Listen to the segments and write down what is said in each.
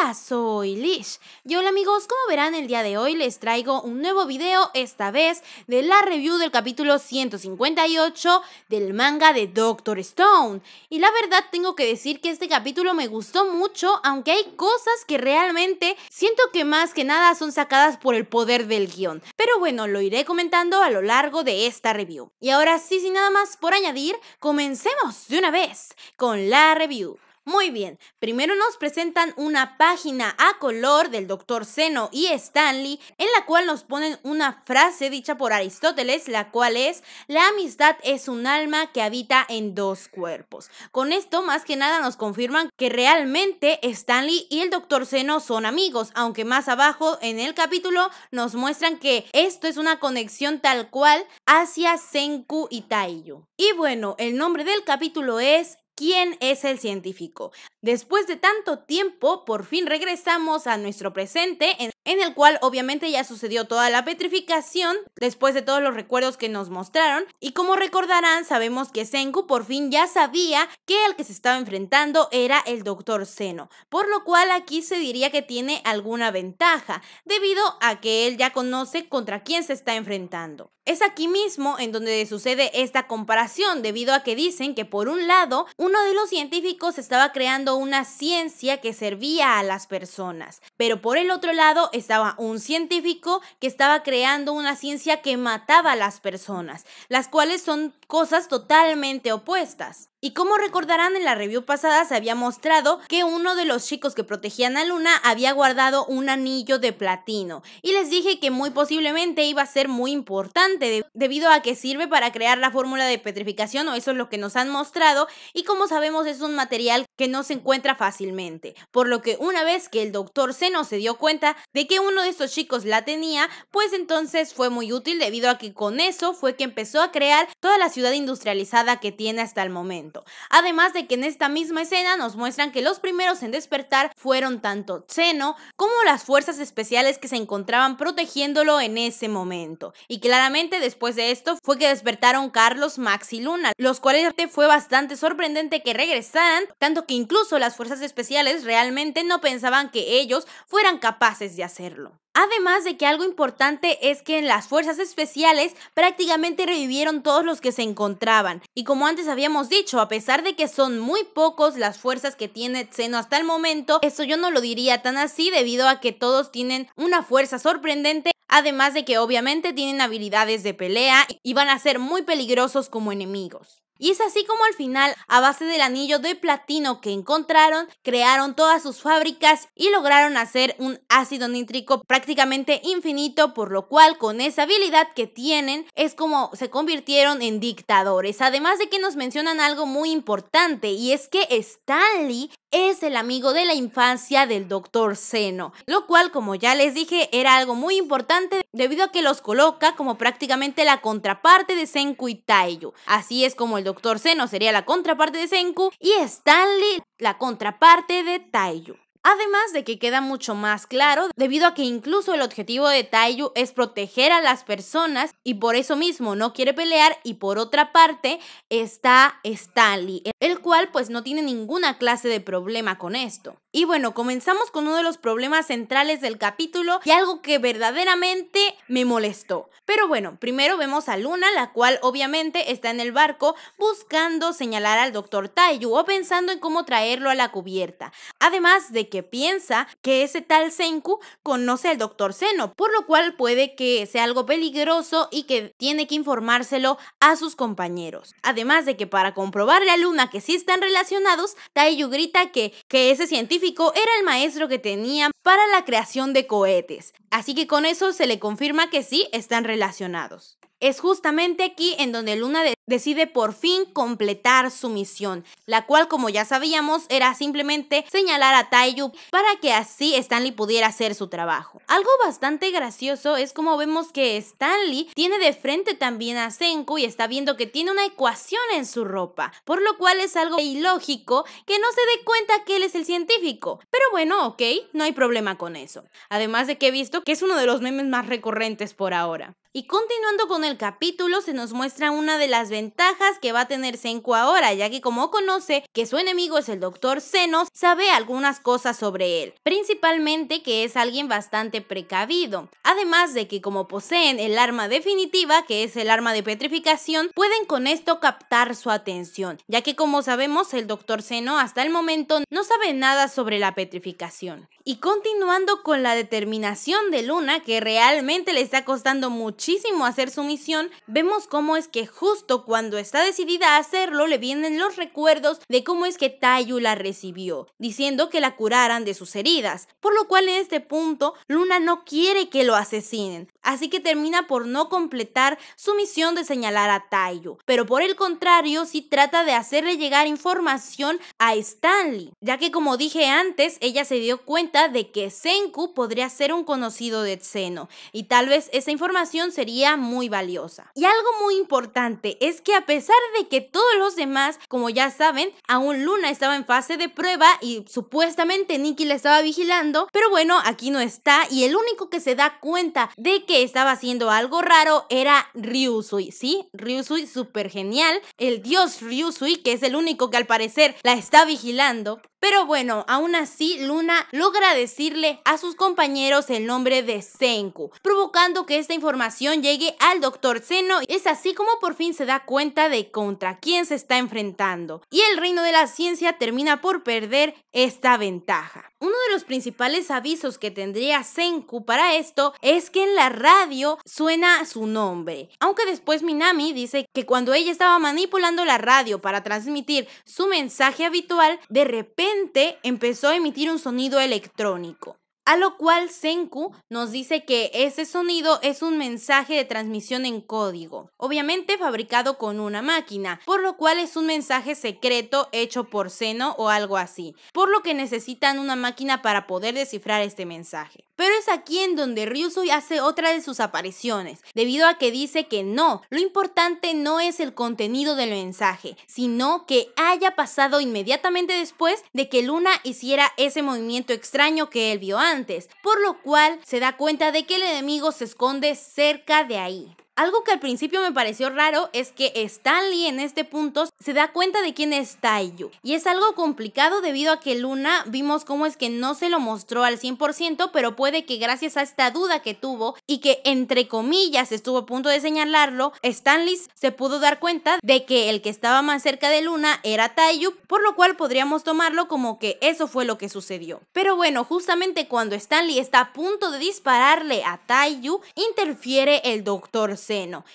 Hola, soy Lish. Y hola amigos, como verán el día de hoy les traigo un nuevo video, esta vez de la review del capítulo 158 del manga de Doctor Stone. Y la verdad tengo que decir que este capítulo me gustó mucho, aunque hay cosas que realmente siento que más que nada son sacadas por el poder del guión. Pero bueno, lo iré comentando a lo largo de esta review. Y ahora sí, sin nada más por añadir, comencemos de una vez con la review. Muy bien, primero nos presentan una página a color del Dr. Seno y Stanley, en la cual nos ponen una frase dicha por Aristóteles, la cual es, la amistad es un alma que habita en dos cuerpos. Con esto, más que nada, nos confirman que realmente Stanley y el Dr. Seno son amigos, aunque más abajo en el capítulo nos muestran que esto es una conexión tal cual hacia Senku y Taiyu. Y bueno, el nombre del capítulo es ¿Quién es el científico? Después de tanto tiempo, por fin regresamos a nuestro presente en en el cual obviamente ya sucedió toda la petrificación después de todos los recuerdos que nos mostraron y como recordarán sabemos que Senku por fin ya sabía que el que se estaba enfrentando era el Doctor Seno, por lo cual aquí se diría que tiene alguna ventaja debido a que él ya conoce contra quién se está enfrentando. Es aquí mismo en donde sucede esta comparación debido a que dicen que por un lado uno de los científicos estaba creando una ciencia que servía a las personas, pero por el otro lado estaba un científico que estaba creando una ciencia que mataba a las personas, las cuales son cosas totalmente opuestas. Y como recordarán en la review pasada se había mostrado que uno de los chicos que protegían a Luna había guardado un anillo de platino y les dije que muy posiblemente iba a ser muy importante debido a que sirve para crear la fórmula de petrificación o eso es lo que nos han mostrado y como sabemos es un material que no se encuentra fácilmente, por lo que una vez que el doctor Seno se dio cuenta de que uno de estos chicos la tenía, pues entonces fue muy útil debido a que con eso fue que empezó a crear toda la ciudad industrializada que tiene hasta el momento. Además de que en esta misma escena nos muestran que los primeros en despertar fueron tanto Zeno como las fuerzas especiales que se encontraban protegiéndolo en ese momento. Y claramente después de esto fue que despertaron Carlos, Max y Luna, los cuales fue bastante sorprendente que regresaran, tanto que incluso las fuerzas especiales realmente no pensaban que ellos fueran capaces de hacerlo. Además de que algo importante es que en las fuerzas especiales prácticamente revivieron todos los que se encontraban. Y como antes habíamos dicho, a pesar de que son muy pocos las fuerzas que tiene Zeno hasta el momento, eso yo no lo diría tan así debido a que todos tienen una fuerza sorprendente Además de que obviamente tienen habilidades de pelea y van a ser muy peligrosos como enemigos. Y es así como al final, a base del anillo de platino que encontraron, crearon todas sus fábricas y lograron hacer un ácido nítrico prácticamente infinito, por lo cual con esa habilidad que tienen es como se convirtieron en dictadores. Además de que nos mencionan algo muy importante y es que Stanley es el amigo de la infancia del doctor Seno, lo cual, como ya les dije, era algo muy importante debido a que los coloca como prácticamente la contraparte de Senku y Taiyu. Así es como el doctor Seno sería la contraparte de Senku y Stanley la contraparte de Taiyu además de que queda mucho más claro debido a que incluso el objetivo de Taiyu es proteger a las personas y por eso mismo no quiere pelear y por otra parte está Stanley, el cual pues no tiene ninguna clase de problema con esto. Y bueno, comenzamos con uno de los problemas centrales del capítulo y algo que verdaderamente me molestó. Pero bueno, primero vemos a Luna, la cual obviamente está en el barco buscando señalar al doctor Taiyu o pensando en cómo traerlo a la cubierta. Además de que piensa que ese tal Senku conoce al doctor Seno, por lo cual puede que sea algo peligroso y que tiene que informárselo a sus compañeros. Además de que para comprobarle a Luna que sí están relacionados, Taiyu grita que, que ese científico era el maestro que tenía para la creación de cohetes, así que con eso se le confirma que sí están relacionados. Es justamente aquí en donde Luna decide por fin completar su misión, la cual como ya sabíamos era simplemente señalar a Taiyu para que así Stanley pudiera hacer su trabajo. Algo bastante gracioso es como vemos que Stanley tiene de frente también a Senku y está viendo que tiene una ecuación en su ropa, por lo cual es algo ilógico que no se dé cuenta que él es el científico. Pero bueno, ok, no hay problema con eso. Además de que he visto que es uno de los memes más recurrentes por ahora. Y continuando con el capítulo, se nos muestra una de las ventajas que va a tener Senku ahora, ya que como conoce que su enemigo es el Dr. Senos, sabe algunas cosas sobre él, principalmente que es alguien bastante precavido. Además de que como poseen el arma definitiva, que es el arma de petrificación, pueden con esto captar su atención, ya que como sabemos el Dr. Seno hasta el momento no sabe nada sobre la petrificación. Y continuando con la determinación de Luna, que realmente le está costando mucho muchísimo hacer su misión, vemos cómo es que justo cuando está decidida a hacerlo le vienen los recuerdos de cómo es que Tayu la recibió, diciendo que la curaran de sus heridas, por lo cual en este punto Luna no quiere que lo asesinen, así que termina por no completar su misión de señalar a Tayu, pero por el contrario si trata de hacerle llegar información a Stanley, ya que como dije antes, ella se dio cuenta de que Senku podría ser un conocido de Zeno, y tal vez esa información sería muy valiosa. Y algo muy importante es que a pesar de que todos los demás, como ya saben, aún Luna estaba en fase de prueba y supuestamente Nikki la estaba vigilando, pero bueno, aquí no está y el único que se da cuenta de que estaba haciendo algo raro era Ryusui, ¿sí? Ryusui súper genial, el dios Ryusui, que es el único que al parecer la está vigilando. Pero bueno, aún así Luna logra decirle a sus compañeros el nombre de Senku, provocando que esta información llegue al doctor Zeno. Es así como por fin se da cuenta de contra quién se está enfrentando. Y el reino de la ciencia termina por perder esta ventaja. Uno de los principales avisos que tendría Senku para esto es que en la radio suena su nombre. Aunque después Minami dice que cuando ella estaba manipulando la radio para transmitir su mensaje habitual, de repente empezó a emitir un sonido electrónico. A lo cual Senku nos dice que ese sonido es un mensaje de transmisión en código, obviamente fabricado con una máquina, por lo cual es un mensaje secreto hecho por Seno o algo así, por lo que necesitan una máquina para poder descifrar este mensaje. Pero es aquí en donde Ryusui hace otra de sus apariciones, debido a que dice que no, lo importante no es el contenido del mensaje, sino que haya pasado inmediatamente después de que Luna hiciera ese movimiento extraño que él vio antes por lo cual se da cuenta de que el enemigo se esconde cerca de ahí. Algo que al principio me pareció raro es que Stanley en este punto se da cuenta de quién es Taiyu. Y es algo complicado debido a que Luna vimos cómo es que no se lo mostró al 100%, pero puede que gracias a esta duda que tuvo y que entre comillas estuvo a punto de señalarlo, Stanley se pudo dar cuenta de que el que estaba más cerca de Luna era Taiyu, por lo cual podríamos tomarlo como que eso fue lo que sucedió. Pero bueno, justamente cuando Stanley está a punto de dispararle a Taiyu, interfiere el Doctor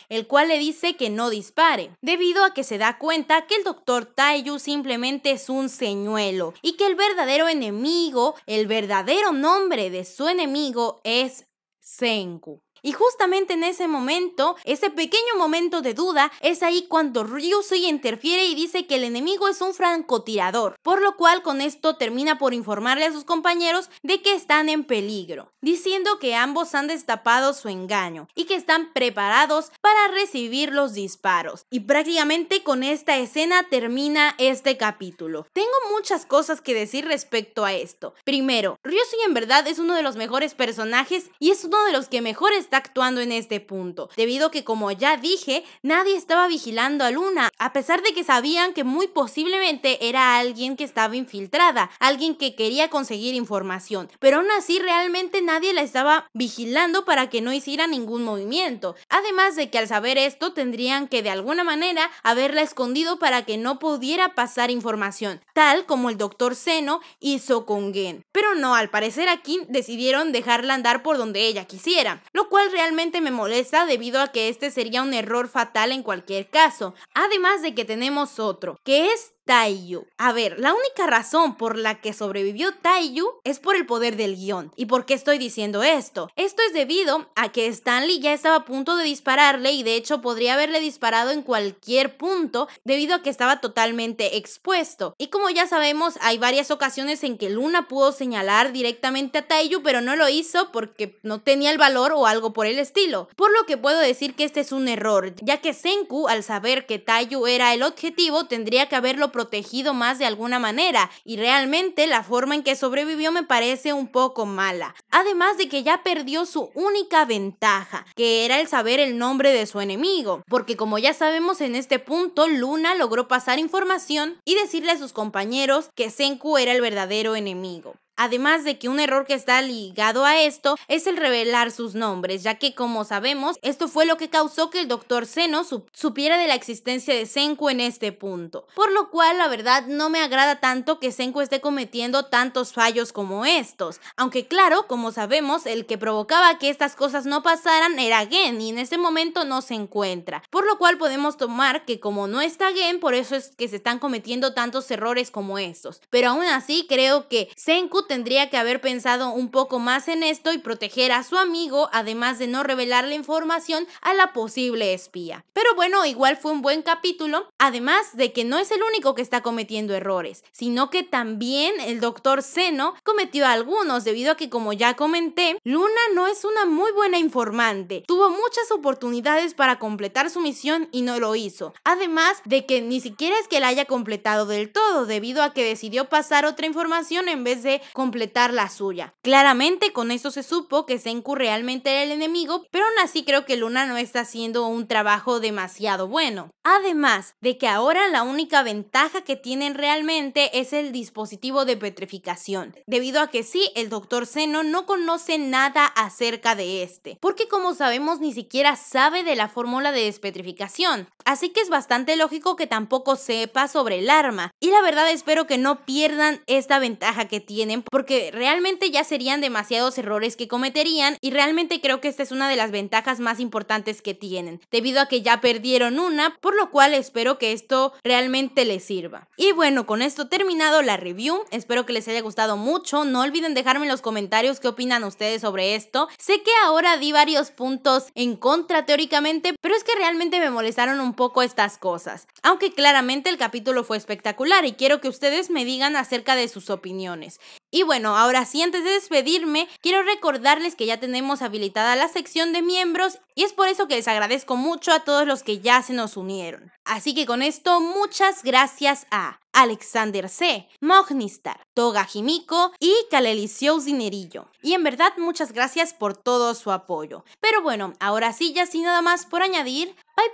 el cual le dice que no dispare, debido a que se da cuenta que el doctor Taiyu simplemente es un señuelo y que el verdadero enemigo, el verdadero nombre de su enemigo es Senku. Y justamente en ese momento, ese pequeño momento de duda, es ahí cuando Ryusui interfiere y dice que el enemigo es un francotirador, por lo cual con esto termina por informarle a sus compañeros de que están en peligro, diciendo que ambos han destapado su engaño y que están preparados para recibir los disparos. Y prácticamente con esta escena termina este capítulo. Tengo muchas cosas que decir respecto a esto. Primero, Ryusui en verdad es uno de los mejores personajes y es uno de los que mejor está actuando en este punto, debido a que como ya dije, nadie estaba vigilando a Luna, a pesar de que sabían que muy posiblemente era alguien que estaba infiltrada, alguien que quería conseguir información, pero aún así realmente nadie la estaba vigilando para que no hiciera ningún movimiento. Además de que al saber esto tendrían que de alguna manera haberla escondido para que no pudiera pasar información, tal como el doctor Seno hizo con Gen. Pero no, al parecer aquí decidieron dejarla andar por donde ella quisiera, lo cual realmente me molesta debido a que este sería un error fatal en cualquier caso, además de que tenemos otro, que es Taiyu. A ver, la única razón por la que sobrevivió Taiyu es por el poder del guión. ¿Y por qué estoy diciendo esto? Esto es debido a que Stanley ya estaba a punto de dispararle y de hecho podría haberle disparado en cualquier punto debido a que estaba totalmente expuesto. Y como ya sabemos, hay varias ocasiones en que Luna pudo señalar directamente a Taiyu, pero no lo hizo porque no tenía el valor o algo por el estilo. Por lo que puedo decir que este es un error, ya que Senku, al saber que Taiyu era el objetivo, tendría que haberlo protegido más de alguna manera y realmente la forma en que sobrevivió me parece un poco mala. Además de que ya perdió su única ventaja, que era el saber el nombre de su enemigo, porque como ya sabemos en este punto, Luna logró pasar información y decirle a sus compañeros que Senku era el verdadero enemigo. Además de que un error que está ligado a esto es el revelar sus nombres, ya que como sabemos, esto fue lo que causó que el doctor Seno supiera de la existencia de Senku en este punto. Por lo cual, la verdad, no me agrada tanto que Senku esté cometiendo tantos fallos como estos. Aunque claro, como sabemos, el que provocaba que estas cosas no pasaran era Gen y en este momento no se encuentra. Por lo cual podemos tomar que como no está Gen, por eso es que se están cometiendo tantos errores como estos. Pero aún así, creo que Senku tendría que haber pensado un poco más en esto y proteger a su amigo, además de no revelar la información a la posible espía. Pero bueno, igual fue un buen capítulo, además de que no es el único que está cometiendo errores, sino que también el doctor Seno cometió algunos debido a que, como ya comenté, Luna no es una muy buena informante. Tuvo muchas oportunidades para completar su misión y no lo hizo. Además de que ni siquiera es que la haya completado del todo, debido a que decidió pasar otra información en vez de completar la suya. Claramente con eso se supo que Senku realmente era el enemigo, pero aún así creo que Luna no está haciendo un trabajo demasiado bueno. Además de que ahora la única ventaja que tienen realmente es el dispositivo de petrificación, debido a que sí, el doctor Seno no conoce nada acerca de este, porque como sabemos ni siquiera sabe de la fórmula de despetrificación, así que es bastante lógico que tampoco sepa sobre el arma, y la verdad espero que no pierdan esta ventaja que tienen porque realmente ya serían demasiados errores que cometerían y realmente creo que esta es una de las ventajas más importantes que tienen, debido a que ya perdieron una, por lo cual espero que esto realmente les sirva. Y bueno, con esto terminado la review, espero que les haya gustado mucho, no olviden dejarme en los comentarios qué opinan ustedes sobre esto. Sé que ahora di varios puntos en contra teóricamente, pero es que realmente me molestaron un poco estas cosas, aunque claramente el capítulo fue espectacular y quiero que ustedes me digan acerca de sus opiniones. Y bueno, ahora sí, antes de despedirme, quiero recordarles que ya tenemos habilitada la sección de miembros y es por eso que les agradezco mucho a todos los que ya se nos unieron. Así que con esto, muchas gracias a Alexander C., Mognistar, Toga y Kalelicio Dinerillo. Y en verdad, muchas gracias por todo su apoyo. Pero bueno, ahora sí, ya sin nada más por añadir, bye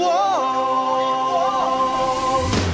bye.